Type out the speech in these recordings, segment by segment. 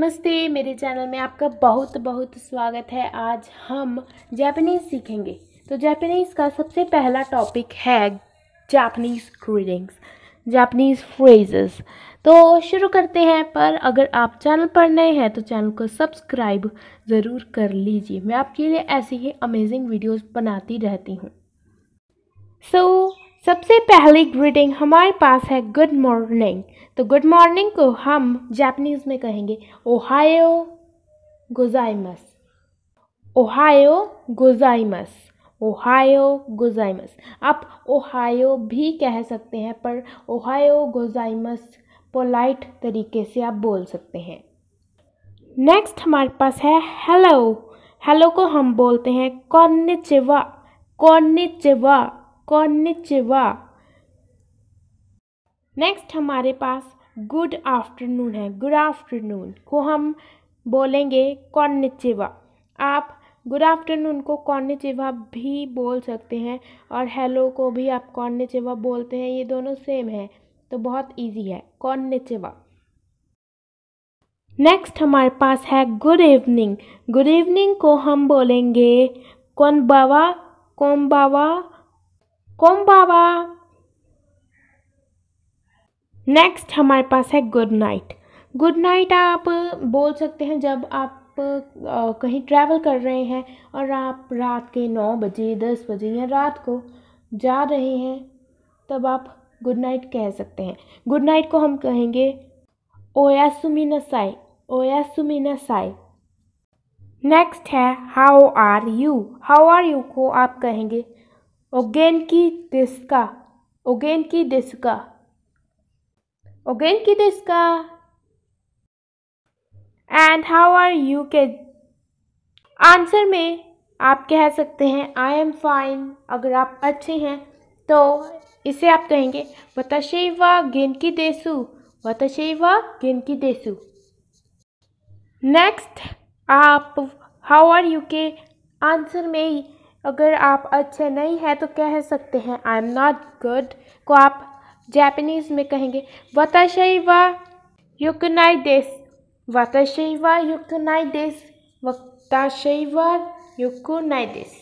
नमस्ते मेरे चैनल में आपका बहुत बहुत स्वागत है आज हम जापानीज़ सीखेंगे तो जापानीज़ का सबसे पहला टॉपिक है जापानीज़ ग्रीटिंग्स जापानीज़ फ्रेजेस तो शुरू करते हैं पर अगर आप चैनल पर नए हैं तो चैनल को सब्सक्राइब ज़रूर कर लीजिए मैं आपके लिए ऐसी ही अमेजिंग वीडियोज़ बनाती रहती हूँ सो so, सबसे पहली ग्रीटिंग हमारे पास है गुड मॉर्निंग तो गुड मॉर्निंग को हम जापनीज़ में कहेंगे ओहायो गोजाइमस ओहायो गोजाइमस ओहायो गोजाइमस आप ओहायो भी कह सकते हैं पर ओहायो गोजाइमस पोलाइट तरीके से आप बोल सकते हैं नेक्स्ट हमारे पास है हेलो हेलो को हम बोलते हैं कौन चिवा कौन चिवा कॉन्निचवा नेक्स्ट हमारे पास गुड आफ्टरनून है गुड आफ्टरनून को हम बोलेंगे कॉन्निचवा आप गुड आफ्टरनून को कॉन्निचेवा भी बोल सकते हैं और हेलो को भी आप कॉन्निचेवा बोलते हैं ये दोनों सेम है तो बहुत इजी है कॉन्निचेवा नेक्स्ट हमारे पास है गुड इवनिंग गुड इवनिंग को हम बोलेंगे कौन बाबा कौन बाबा कोम्बावा नेक्स्ट हमारे पास है गुड नाइट गुड नाइट आप बोल सकते हैं जब आप कहीं ट्रैवल कर रहे हैं और आप रात के नौ बजे दस बजे या रात को जा रहे हैं तब आप गुड नाइट कह सकते हैं गुड नाइट को हम कहेंगे ओया साई सुमिना साई नेक्स्ट है how are you how are you को आप कहेंगे ओगेनकी डिस्का ओगेनकी डिस्का की डिस्का एंड हाउ आर यू के आंसर में आप कह सकते हैं आई एम फाइन अगर आप अच्छे हैं तो इसे आप कहेंगे वतशेवा की देसु वतशेवा की देसु नेक्स्ट आप हाउ आर यू के आंसर में ही अगर आप अच्छे नहीं हैं तो कह सकते हैं आई एम नॉट गुड को आप जापानीज़ में कहेंगे वताशई वा युकनाई देश वताशई वा युकनाई देश वताशई वा युकनाई देश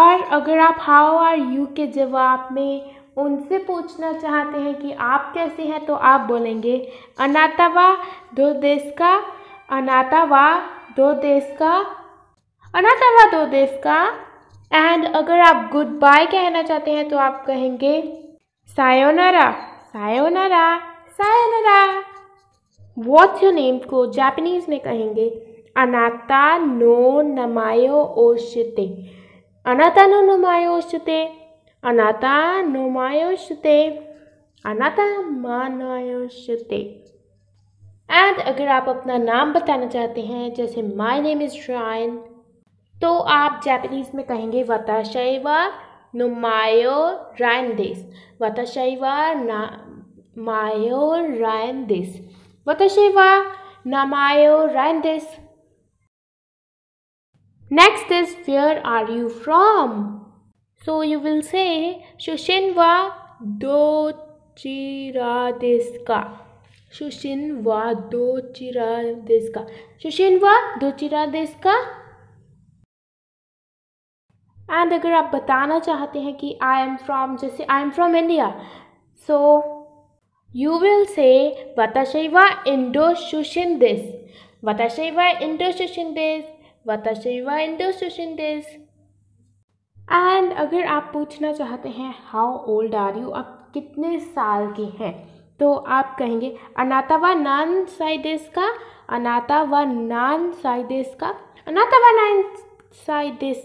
और अगर आप हाउ आर यू के जवाब में उनसे पूछना चाहते हैं कि आप कैसे हैं तो आप बोलेंगे अनाता वा दो देश का अनाता वा दो देश का अनाथा दो देश का एंड अगर आप गुड बाय कहना चाहते हैं तो आप कहेंगे सायोनारा सायोनारा सायोनारा वॉट्स योर नेम को जापानीज में कहेंगे अनाता नो नमायो ओशते अनाता नो नमायो ओशते अनाता मायो शुते अनाता मानायो शुते एंड अगर आप अपना नाम बताना चाहते हैं जैसे माय नेम इज़ श्राइन तो आप जैपनीज में कहेंगे वताशाइवा नुमायो रायन दिस वताशाइवा ना मायो रायन दिस वताशाइवा नमायो रायन दिस next is where are you from so you will say सुशिन व दो चिरा देश का सुशिन व दो चिरा देश का सुशिन व दो चिरा देश का एंड अगर आप बताना चाहते हैं कि आई एम फ्रॉम जैसे I am from India so you will say वताशैवा इंडो शुशिन दिस वताशैवा इंडो शुशिन दिस वताशैवा इंडो शुशिन दिस एंड अगर आप पूछना चाहते हैं हाउ ओल्ड आर यू आप कितने साल के हैं तो आप कहेंगे अनाता व नान साइडेस का अनाता व नान साइडेस का अनाता व नान साइडेस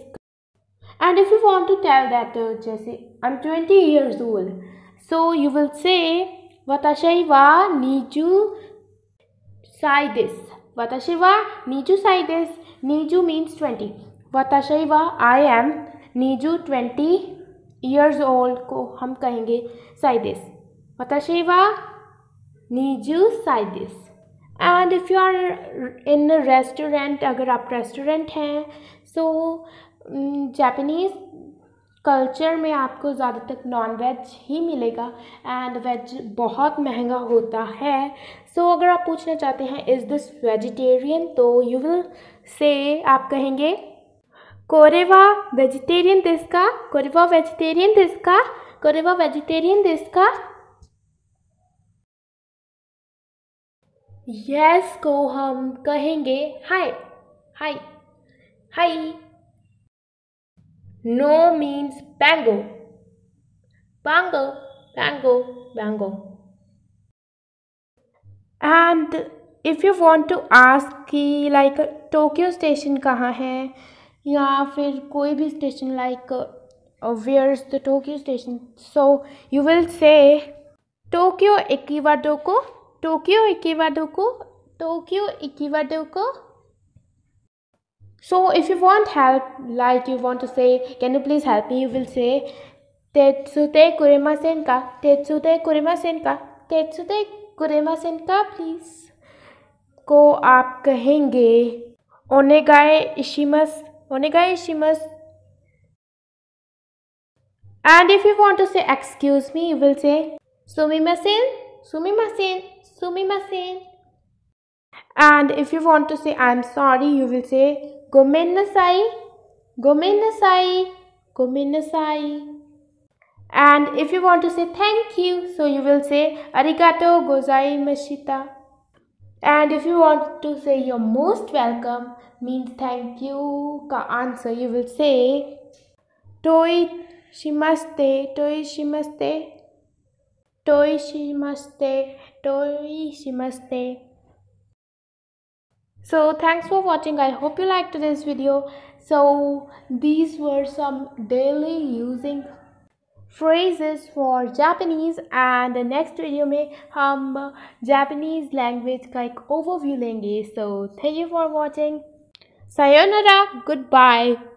and if you want to tell that uh, जैसे I'm 20 years old so you will say वाताशय वा नीजू साइदिस वाताशय वा नीजू दिस नीजू मीन्स ट्वेंटी वाताशय आई एम नीजू ट्वेंटी ईयर्स ओल्ड को हम कहेंगे साइदिस वाताशय वा नीजू साइदिस and if you are in restaurant अगर आप रेस्टोरेंट हैं सो जैपनीज कल्चर में आपको ज़्यादातर नॉन वेज ही मिलेगा एंड वेज बहुत महंगा होता है सो so, अगर आप पूछना चाहते हैं इज़ दिस वेजिटेरियन तो यू विल से आप कहेंगे कोरेवा वेजिटेरियन दिस का कोरेवा वेजिटेरियन दिस का कोरेवा वेजिटेरियन दिस का यस yes, को हम कहेंगे हाय हाय हाय No means bango. Bango, bango, bango. And if you want to ask कि लाइक टोक्यो स्टेशन कहाँ है या फिर कोई भी station like where is the Tokyo station so you will say Tokyo इक्कीवाडो को टोक्यो इक्कीवाडो को टोक्यो इक्कीवाडो को so if you want help like you want to say can you please help me you will say tetsute kuremasen ka tetsute kuremasen ka tetsute kuremasen ka please ko aap kahenge onegai इशिमस onegai इशिमस And if you want to say excuse me, you will say sumimasen, sumimasen, sumimasen. And if you want to say I'm sorry, you will say Gomenasai, Gomenasai, Gomenasai. And if you want to say thank you, so you will say Arigato gozaimashita. And if you want to say you're most welcome, means thank you ka answer, you will say Toi shimaste, toi shimaste, toi shimaste, toi shimaste so thanks for watching i hope you liked today's video so these were some daily using phrases for japanese and the next video may हम japanese language like overview language so thank you for watching sayonara goodbye